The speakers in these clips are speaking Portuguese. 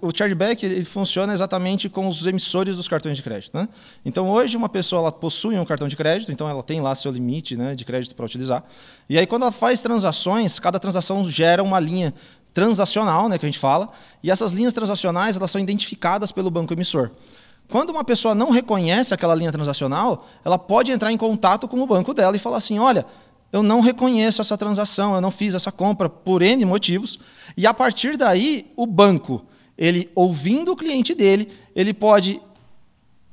o chargeback ele funciona exatamente com os emissores dos cartões de crédito. Né? Então, hoje, uma pessoa ela possui um cartão de crédito, então ela tem lá seu limite né, de crédito para utilizar. E aí, quando ela faz transações, cada transação gera uma linha transacional, né, que a gente fala, e essas linhas transacionais elas são identificadas pelo banco emissor. Quando uma pessoa não reconhece aquela linha transacional, ela pode entrar em contato com o banco dela e falar assim: olha, eu não reconheço essa transação, eu não fiz essa compra por N motivos. E a partir daí, o banco ele ouvindo o cliente dele, ele pode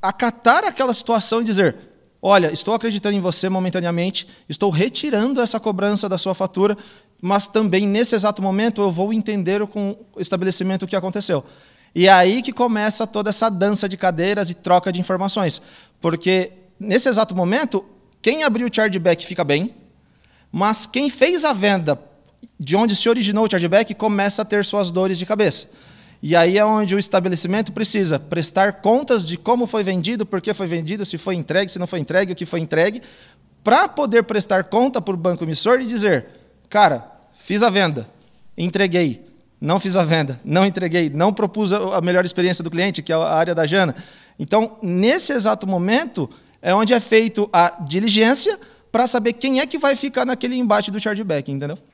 acatar aquela situação e dizer: Olha, estou acreditando em você momentaneamente, estou retirando essa cobrança da sua fatura, mas também nesse exato momento eu vou entender com o estabelecimento o que aconteceu. E é aí que começa toda essa dança de cadeiras e troca de informações. Porque nesse exato momento, quem abriu o chargeback fica bem, mas quem fez a venda de onde se originou o chargeback começa a ter suas dores de cabeça. E aí é onde o estabelecimento precisa prestar contas de como foi vendido, por que foi vendido, se foi entregue, se não foi entregue, o que foi entregue, para poder prestar conta para o banco emissor e dizer: cara, fiz a venda, entreguei, não fiz a venda, não entreguei, não propus a melhor experiência do cliente, que é a área da Jana. Então, nesse exato momento, é onde é feito a diligência para saber quem é que vai ficar naquele embate do chargeback, entendeu?